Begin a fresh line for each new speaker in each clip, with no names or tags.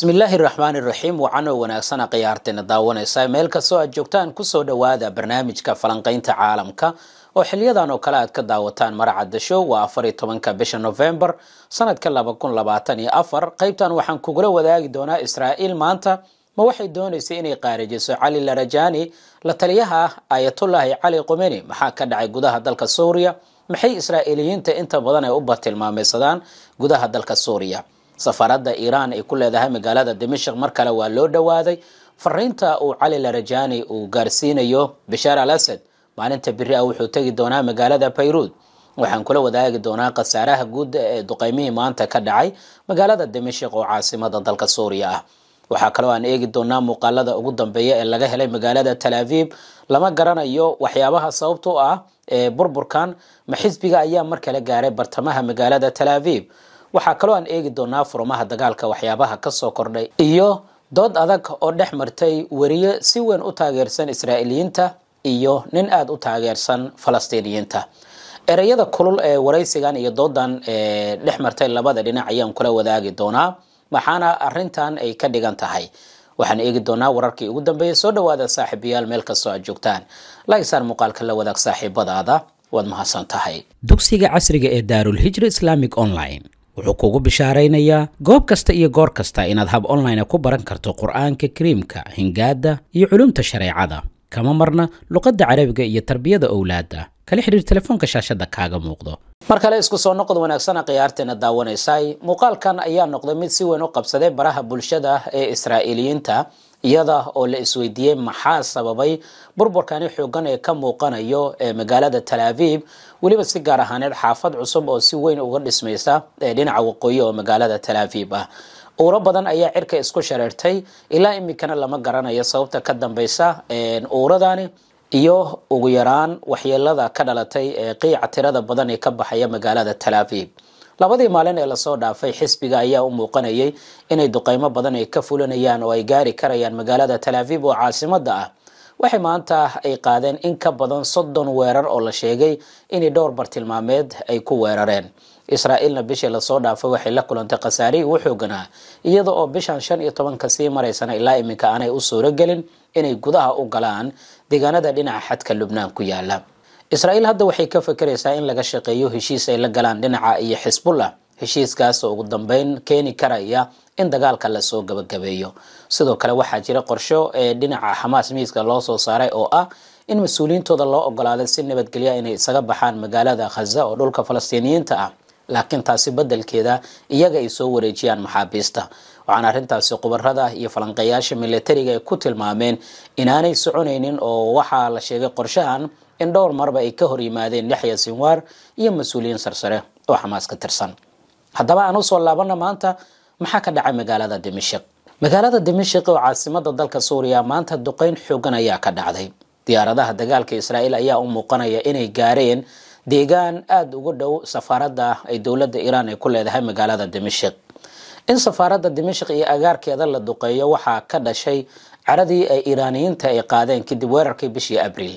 bismillaahi raxmaani raxiim wacanoo wanaagsana khiyaarteena daawanaysa meel kastoo aad joogtaan kusoo dhowaada barnaamijka falanqaynta caalamka oo xiliyadan oo kale aad ka daawataan maracadda show waa afar afariyo tobanka bisha novembar sanadka laba kun labaatan iyo afar qaybtan waxaan kugula wadaagi doonaa israa'iil maanta ma waxay doonaysay inay qaarijiso cali larajaani la taliyaha ah ayatullaahi cali qumeni maxaa ka dhacay gudaha dalka suuriya maxay israa'iiliyiinta inta badan ay u bartilmaameysadaan gudaha dalka suuriya safaaradda iiraan ay ku leedahay magaalada dimashik mar kale waa loo dhowaaday fariinta uu cali larajani uu gaarsiinayo bashaar al asad maalinta beri ah wuxuu tegi doonaa magaalada bayruud waxaan kula wadaagi doonaa khasaaraha guud ee duqeymihii maanta ka dhacay magaalada dimashik oo caasimada dalka suuriya ah waxaa kaloo aan eegi doonaa muuqaalada ugu dambeeya ee laga helay magaalada tal aviib lama garanayo waxyaabaha sababtoo ah ee burburkan ma xisbiga ayaa mar kale gaaray bartamaha magaalada tal aviv waxaa kaloo aan eegi doonaa furamaha dagaalka waxyaabaha kasoo kordhay iyo dood adag oo dhex martay weriye si weyn u taageersan israa'iiliyiinta iyo nin aad u taageersan falastiiniyiinta ereyada kulul ee waraysigan iyo doodan dhex martay labada dhinac ayaan kula wadaagi doonaa maxaana arintan ay ka dhigan tahay waxaan eegi doonaa wararkii ugu dambeeyay soo dhawaada saaxiibayaal meel kastoo aad joogtaan laisaar muuqaalka la wadaag saaxiibadaada waad mahadsan tahay dugsiga casriga ee daarulhijra islamic online wuxuu kugu bishaaraynayaa goob kasta iyo goor kasta inaad hab online ku baran karto qur'aanka kariimka hingaadda iyo culumta shareecada kama marna luqadda carabiga iyo tarbiyada owlaadda kala xidhiir telefoonka shaashadda kaaga muuqdo mar kale isku soo noqod wanaagsana khiyaarteena daawanaysay muuqaalkan ayaa noqday mid si weyn u qabsaday baraha bulshada ee israa'iiliyiinta iyada oo la isweydiiyey maxaa sababay burburkani xoogan ee ka muuqanayo ee magaalada talaaviib weliba si gaar ahaaneed xaafad cusub oo si weyn uga dhismaysa ee dhinaca waqooyi oo magaalada talaaviib ah uuro badan ayaa cirka isku shareertay ilaa iminkana lama garanayo sababta ka dambeysa uuradani iyo ugu yaraan waxyeelada ka dhalatay ee qiica tirada badan ee ka baxaya magaalada talaaviib labadii maalin ee lasoo dhaafay xisbiga ayaa u muuqanayay inay duqeymo badan ay ka fulinayaan oo ay gaari karayaan magaalada talaaviib oo caasimada ah waxay maanta ay qaadeen in ka badan soddon weerar oo la sheegay inay dhowr bartilmaameed ay ku weerareen israa'iilna bishii lasoo dhaafay waxay la kulantay khasaarihii u xooganaa iyada oo bishan shan iyo tobanka sii maraysana ilaa iminka aanay u suuro inay gudaha u galaan deegaanada dhinaca xadka lubnaan ku yaala israa'iil hadda waxay ka fakeraysaa in laga shaqeeyo heshiis ay la galaan dhinaca iyo xisbullah heshiiskaas oo ugu dambeyn keeni karaya in dagaalka lasoo gabagabeeyo sidoo kale waxaa jira qorsho ee dhinaca xamaas miiska loo soo saaray oo ah in mas-uuliyiintooda loo ogolaaday si nabadgelya inay isaga baxaan magaalada khaza oo dhulka falastiiniyiinta ah laakiin taasi beddelkeeda iyaga ay soo wareejiyaan maxaabiista waxaan arrintaasi khubarada iyo falanqeeyaasha militariga ay ah ku tilmaameen inaanay soconaynin oo waxaa la sheegay qorshahan in dhowr marba ay ka hor yimaadeen yaxya sinwaar iyo mas-uuliyiin sarsare oo xamaas ka tirsan haddaba aan usoo laabana maanta maxaa ka dhacay magaalada dimashik magaalada dimashik oo caasimada dalka suuriya maanta duqeyn xoogan ayaa ka dhacday diyaaradaha dagaalka israa'iil ayaa u muuqanaya inay gaareen deegaan aada ugu dhow safaaradda ay dowladda iiraan ay ku leedahay magaalada dimashik in safaaradda dimashik iyo agaarkeeda la duqeeyo waxaa ka dhashay caradii ay iiraaniyiinta ay qaadeen kadib weerarkii bishii abriil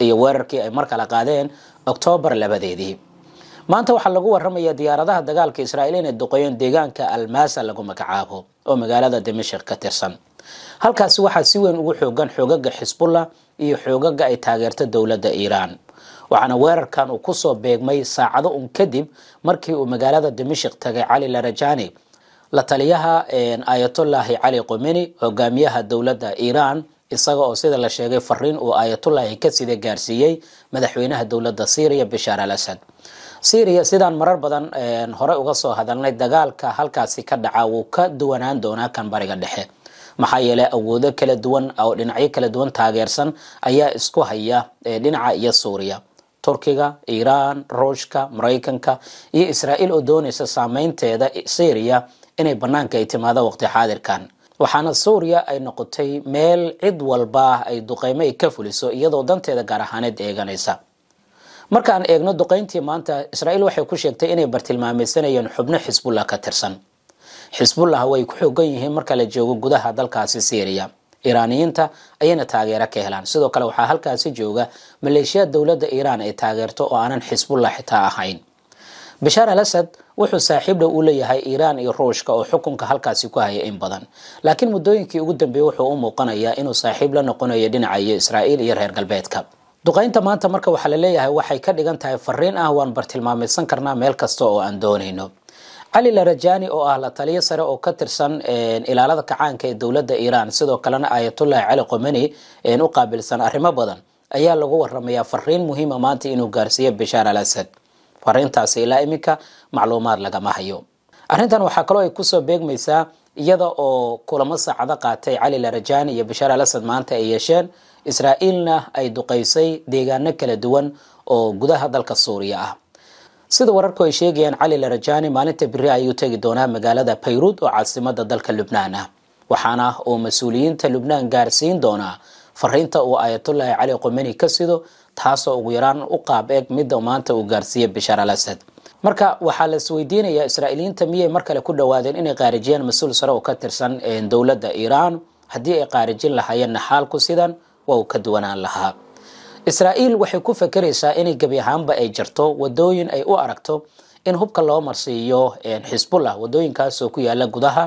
iyo weerarkii ay mar kale qaadeen oktoobar labadeedii maanta waxaa lagu waramayaa diyaaradaha dagaalka israa'iil inay duqeeyeen deegaanka almaasa lagu magacaabo oo magaalada dimashik ka tirsan halkaasi waxaa si weyn ugu xoogan xoogaga xisbullah iyo xoogaga ay taageerta dowladda iiraan waxaana weerarkan uu kusoo beegmay saacado un kadib markii uu magaalada dimashik tagay cali larajani la taliyaha ayatolaahi cali qomeni hogaamiyaha dowladda iiraan isaga oo sida la sheegay fariin uu aayatullaahi kasida gaarsiiyey madaxweynaha dowladda syriya bashaar al asad syriya sidaan marar badan hore uga soo hadalnay dagaalka halkaasi ka dhaca wuu ka duwanaan doonaa kan bariga dhexe maxaa yeele awoodo kala duwan oo dhinacyo kala duwan taageersan ayaa isku haya dhinaca iyo suuriya turkiga iiraan ruushka maraykanka iyo israa'iil oo doonaysa saameynteeda syriya inay bannaanka ay timaado waqti xaadirkan waxaana suuriya ay noqotay meel cid walba ay duqeymo ay ka fuliso iyadoo danteeda gaar ahaaneed eeganaysa marka aan eegno duqayntii maanta israa'iil waxay ku sheegtay inay bartilmaameysanayeen xubno xisbullah ka tirsan xisbullah way ku xoogan yihiin marka la joogo gudaha dalkaasi siiriya iiraaniyiinta ayayna taageero ka helaan sidoo kale waxaa halkaasi jooga maleeshiyaad dowladda iiraan ay taageerto oo aanan xisbullah xitaa ahayn bashaar al asad wuxuu saaxiib u leeyahay iiraan iyo ruushka oo xukunka halkaasi ku haya in badan laakiin muddooyinkii ugu dambeeyey wuxuu u muuqanayaa inuu saaxiib la noqonayo dhinacayo israa'iil iyo reer galbeedka duqaynta maanta marka waxaa la leeyahay waxay ka dhigan tahay fariin ah waan bartilmaameedsan karnaa meel kasta oo aan doonayno cali larajani oo ah la taliyo sare oo ka tirsan ilaalada kacaanka ee dowladda iiraan sidoo kalena ayatullahi cali qomeni u qaabilsan arrimo badan ayaa lagu waramayaa fariin muhiima ah maanta inuu gaarsiiyo bashaar al asad fariintaas ilaa iminka macluumaad lagama hayo arrintan waxaa kaloo ay kusoo beegmaysaa iyada oo kulamo saacado qaatay cali larajani iyo bashaar al asad maanta ay yeesheen israa'iilna ay duqaysay deegaano kala duwan oo gudaha dalka suuriya ah sida wararku ay sheegayaan cali larajaani maalinta beri ayuu tegi doonaa magaalada bayruud oo caasimada dalka lubnaan ah waxaana uu mas-uuliyiinta lubnaan gaarsiin doonaa fariinta uu ayatullaahi cali qomeni ka sido taasoo ugu yaraan u qaab eeg midda maanta uu gaarsiiya bishaar al asad marka waxaa la isweydiinayaa israa'iiliyiinta miyay mar kale ku dhawaadeen inay qaarijiyaan mas-uul sare oo ka tirsan dowladda iiraan haddii ay qaarijin lahaayeenna xaalku sidan waa uu ka duwanaan lahaa israa'iil waxay ku fekeraysaa inay gebi ahaanba ay jarto wadooyin ay u aragto in hubka loo marsiiyo xisbullah wadooyinkaasoo ku yaala gudaha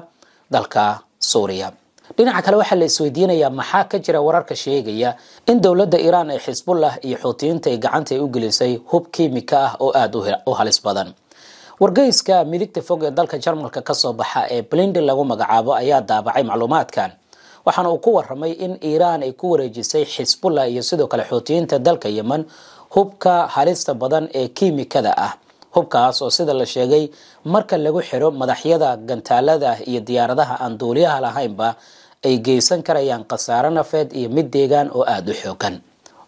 dalka suuriya dhinaca kale waxaa la isweydiinayaa maxaa ka jira wararka sheegaya in dowladda iiraan ee xisbullah iyo xuutiyiinta ay gacanta ay u gelisay hub kiimika ah oo aada u halis badan wargeyska midigta fog ee dalka jarmalka kasoo baxa ee blindi lagu magacaabo ayaa daabacay macluumaadkan waxaana uu ku waramay in iiraan ay ku wareejisay xisbullah iyo sidoo kale xuutiyiinta dalka yemen hubka halista badan ee kiimikada ah hubkaas oo sida la sheegay marka lagu xiro madaxyada gantaalada iyo diyaaradaha aan duuliyaha lahaynba ay geysan karayaan khasaaro nafeed iyo mid deegaan oo aada u xoogan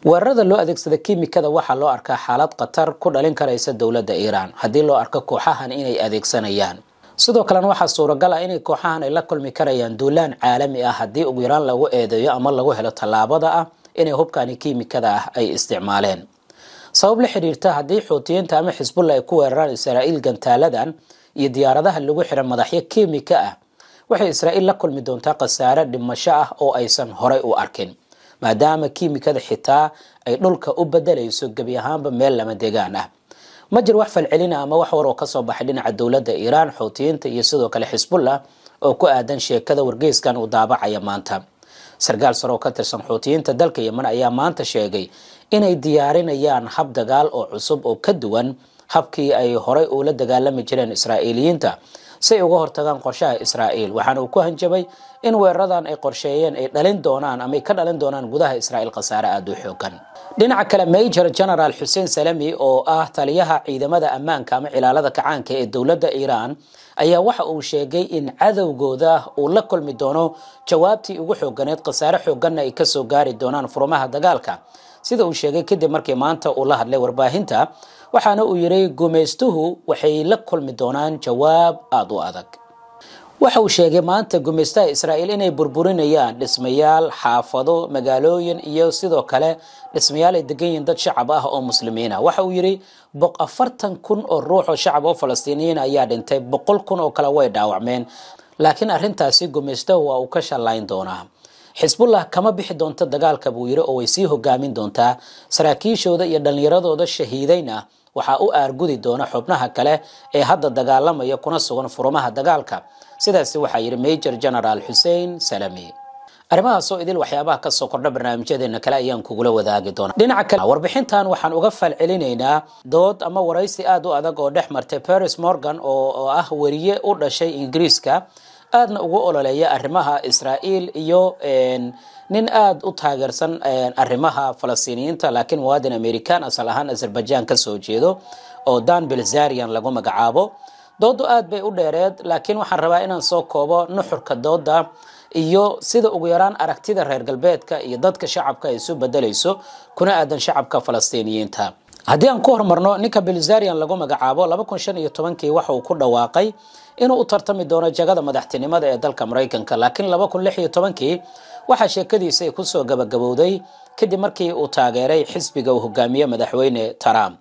weerarada loo adeegsada kiimikada waxaa loo arkaa xaalad khatar ku dhalin karaysa dowladda iiraan haddii loo arko kooxahan inay adeegsanayaan sidoo kalena waxaa suuragal ah inay kooxahan ay la kulmi karayaan duulaan caalami ah haddii ugu yaraan lagu eedeeyo ama lagu helo tallaabada ah inay hubkani kiimikada ah ay isticmaaleen sabab la xidhiirta haddii xuutiyiinta ama xisbulla ay ku weeraraan israa'iil gantaaladan iyo diyaaradaha lagu xihan madaxyo kiimika ah waxay israa'iil la kulmi doontaa khasaare dhimasho ah oo aysan horay u arkin maadaama kiimikada xitaa ay dhulka u bedelayso gebi ahaanba meel lama degaan ah ma jir wax falcelina ama wax war oo kasoo baxay dhinaca dowladda iiraan xootiyiinta iyo sidoo kale xisbullah oo ku aadan sheekada wargeyskan uu daabacaya maanta sarkaal sare oo ka tirsan xuutiyiinta dalka yeman ayaa maanta sheegay inay diyaarinayaan hab dagaal oo cusub oo ka duwan habkii ay horay ula dagaalami jireen israa'iiliyiinta si ay uga hortagaan qorshaha israa'iil waxaana uu ku hanjabay in weeraradan ay qorsheeyeen ay dhalin doonaan ama ay ka dhalin doonaan gudaha israa'iil khasaare aada u xoogan dhinaca kale major general xuseen salami oo ah taliyaha ciidamada ammaanka ama cilaalada kacaanka ee dowladda iiraan ayaa waxa uu sheegay in cadowgooda uu la kulmi doono jawaabtii ugu xooganeed khasaare xooganna ay kasoo gaari doonaan furumaha dagaalka sida uu sheegay kadib markii maanta uu la hadlay warbaahinta waxaana uu yidhi gumaystuhu waxay la kulmi doonaan jawaab aada u adag waxa uu sheegay maanta gumaystaha israa'iil inay burburinayaan dhismayaal xaafado magaalooyin iyo sidoo kale dhismayaal ay degan yihiin dad shacab ah oo muslimiin ah waxa uu yidhi afartan kun oo ruux oo shacab oo falastiiniyiin ayaa dhintay boqol kun oo kale way dhaawacmeen laakiin arrintaasi gumaystuhu waa uu ka shallayn doonaa xisbullah kama bixi doonto dagaalka buu yidhi oo way sii hogaamin doontaa saraakiishooda iyo dhallinyaradooda shahiidayn ah waxaa u aargudi doona xubnaha kale ee hadda dagaalamaya kuna sugan furumaha dagaalka sidaasi waxaa yidhi major genaraal xuseen salami arrimahaasoo idil waxyaabaha ka soo kordha barnaamijyadeena kale ayaan kugula wadaagi doona dhinaca kale warbixintan waxaan uga falcelinaynaa dood ama waraysi aada u adag oo dhex martay paris morgan oo ah weriye u dhashay ingiriiska aadna ugu ololeeya arrimaha israa'iil iyo nin aada u taageersan arrimaha falastiiniyiinta laakiin muwaadin american asal ahaan azerbaijan ka soo jeedo oo dan belzarian lagu magacaabo doodu aada bay u dheereed laakiin waxaan rabaa inaan soo koobo nuxurka dooda iyo sida ugu yaraan aragtida reer galbeedka iyo dadka shacabka ay isu bedelayso kuna aadan shacabka falastiiniyiinta haddii aan ku hormarno ninka belzarian lagu magacaabo laba kun shan iyo tobankii waxa uu ku dhawaaqay inuu u tartami doono jagada madaxtinimada ee dalka maraykanka laakiin laba kun lix iyo tobankii waxaa sheekadiisa ay kusoo gabagabowday kadib markii uu taageeray xisbiga uu hogaamiye madaxweyne trump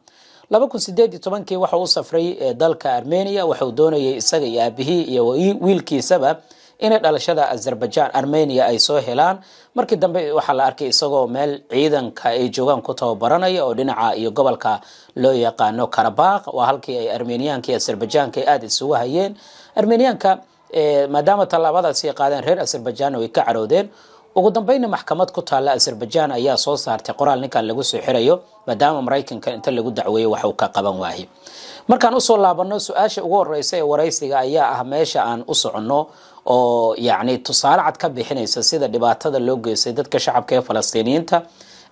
laba kun sideed iyo tobankii waxa uu safray eh, dalka armenia waxauu doonayay isaga iyo aabihii iyo wiilkiisaba inay dhalashada azerbaijan armenia ay soo helaan markii dambe waxaa la arkay isagoo meel ciidanka ay joogaan ku tababaranaya oo dhinaca iyo gobolka loo yaqaano karabaq waa halkii ay armeniyaanka iyo azerbajanka ay isugu hayeen armeniyaanka eh, maadaama tallaabadaasi qaadeen reer azerbajanna way ka caroodeen ugu dambeynna maxkamad ku taalla azerbajan ayaa soo saartay qoraal ninkan lagu soo xirayo maadaama maraykanka inta lagu dacweeyo waxuu ka qaban waaye markaan usoo laabanno su-aasha ugu horeysa ee waraysiga ayaa ah meesha aan u soconno oo yani tusaale cad ka bixinaysa sida dhibaatada loo geystay dadka shacabka ee falastiiniyiinta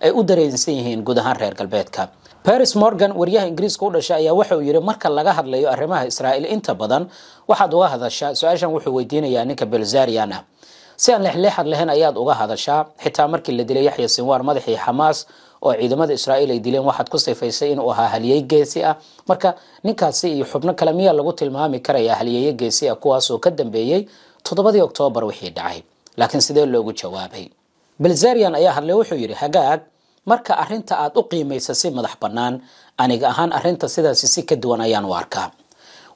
ay u dareensan yihiin guud ahaan reer galbeedka baris morgan wariyaha ingiriiska u dhashay ayaa waxa uu yidhi marka laga hadlayo arrimaha israa'iil inta badan waxaad uga hadashaa su-aashan wuxuu weydiinayaa ninka belzarian ah si aan lexleexad lahayn ayaad uga hadashaa xitaa markii la dilay yaxya sinwaar madaxii xamaas oo ciidamada israa'iil ay dileen waxaad ku sifaysay inuu ahaa haliyey geesi ah marka ninkaasi iyo xubno kale miyaa lagu tilmaami karaya halyeeye geesi ah kuwaasoo ka dambeeyey toddobadii oktoobar wixii dhacay laakiin sidee loogu jawaabay belzarian ayaa hadle wuxuu yidhi hagaag marka arinta aad u qiimaysa si madax bannaan aniga ahaan arinta sidaasi si ka duwan ayaan u arkaa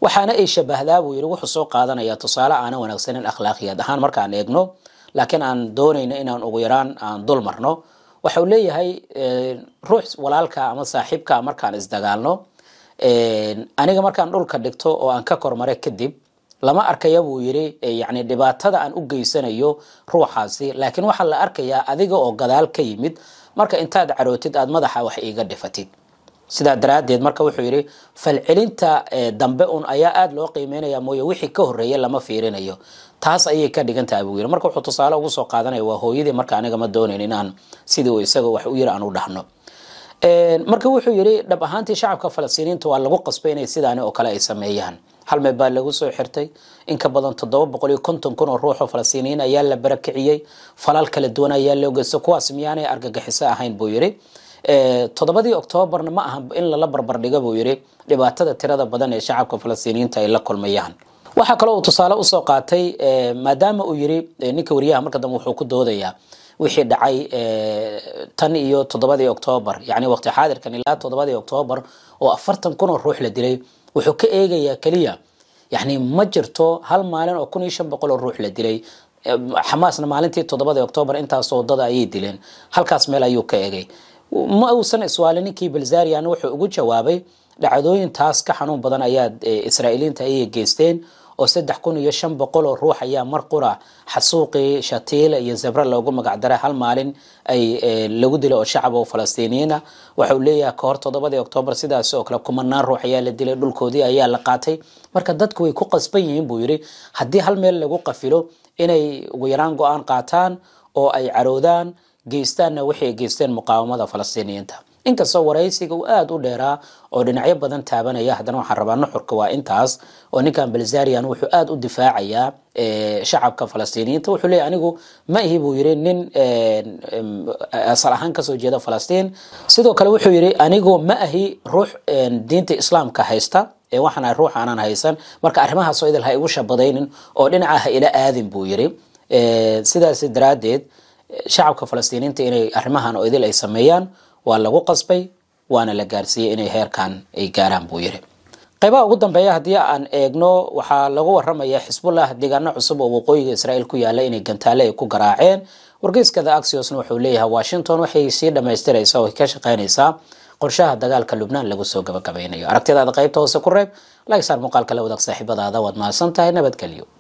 waxaana ay shabahdaa buu yidhi wuxuu soo qaadanayaa tusaale aana wanaagsanin akhlaaqiyad ahaan markaan eegno laakiin aan doonayno inaan ugu yaraan aan dul marno waxau leeyahay eh, ruux walaalka ama saaxiibka markaan isdagaalno eh, aniga markaan dhulka dhigto oo aan ka kormare kadib lama arkaya buu yidhi yani dhibaatada aan u geysanayo ruuxaasi laakiin waxaa la arkayaa adiga oo gadaal ka yimid marka intaad carootid aad madaxa wax iiga dhifatid sidaa daraaddeed marka wuxuu yidhi falcelinta dambe un ayaa aada loo qiimeynaya mooye wixii ka horreeye lama fiirinayo taas ayay ka dhigan buu yidhi marka wuxuu tusaale ugu soo qaadanaya waa hooyadii marka aniga ma doonayn inaan sidii isagoo wax u yiri aan u dhahno marka wuxuu yidhi dhab ahaantii shacabka falastiiniinta waa lagu qasbay inay sidaani oo kale ay sameeyaan hal meel baa lagu soo xirtay inka badan toddoba boqol iyo konton kun oo ruux oo falastiiniyiin ayaa la barakiciyey falal kala duwan ayaa loo geysto kuwaas miyaanay argagixiso ahayn buu yidhi toddobadii oktoobarna ma aha in lala barbardhigo buu yidhi dhibaatada tirada badan ee shacabka falastiiniyiinta ay la kulmayaan waxaa kaloo uu tusaale usoo qaatay maadaama uu yidhi ninka wariyaha marka dambe wuxuu ku doodayaa wixii dhacay tan iyo toddobadii oktoobar yacni waqti xaadirkan ilaa toddobadii oktoobar oo afartan kun oo ruux la dilay wuxuu ka eegayaa keliya yani ma jirto hal maalin oo kun iyo shan boqol oo ruux la dilay xamaasna maalintii toddobadii octoobar intaasoo dada ayay dileen halkaas meel ayuu ka eegay ma uusan iswaalin ninkii belzarian wuxuu ugu jawaabay dhacdooyin taas ka xanuun badan ayaa eh, israa'iiliinta ayay geysteen oo saddex kun iyo shan boqol oo ruux ayaa mar qura xasuuqii shatiile iyo zebre loogu magacdaray hal maalin ay eh, lagu dilay oo shacab oo falastiiniyiina waxau uu leeyahay kahor toddobadii oktoobar sidaas oo kale kumanaan ruux ayaa la dilay dhulkoodii ayaa la qaatay marka dadku way ku qasban yihiin buu yidhi haddii hal meel lagu qafilo inay ugu yaraan go-aan qaataan oo ay caroodaan geystaanna waxay geysteen muqaawamada falastiiniyiinta inkastoo waraysiga uu aada u dheeraa oo dhinacyo badan taabanaya haddana waxaan rabaa nuxurka waa intaas oo ninkan belzarian wuxuu aada u difaacayaa shacabka falastiiniyiinta wuxuu leeyay anigu ma ihi buu yiri nin asal ahaan kasoo jeeda falastiin sidoo kale wuxuu yiri anigu ma ahi ruux diinta islaamka haysta ee waxaan ruux aanan haysan marka arrimahaasoo idil ha igu shabadaynin oo dhinaca ha ila aadin buu yiri sidaasi daraaddeed shacabka falastiiniinta inay arrimahan oo idil ay sameeyaan waa lagu qasbay waana la gaarsiiyey inay heerkan ay gaaraan buu yidhi qaybaha ugu dambeeya haddii aan eegno waxaa lagu waramaya xisbullah deegaano cusub oo waqooyiga israa'iil ku yaala inay gantaale ay ku garaaceen wargeyskada axiosna wuxuu leeyahay washington waxay sii dhamaystiraysaa oo ka shaqaynaysaa qorshaha dagaalka lubnaan lagu soo gabagabeynayo aragtidaada qaybta hoose ku reeb laisaar muuqaalka la wadaag saaxiibadaada waad mahadsan tahay nabadgelyo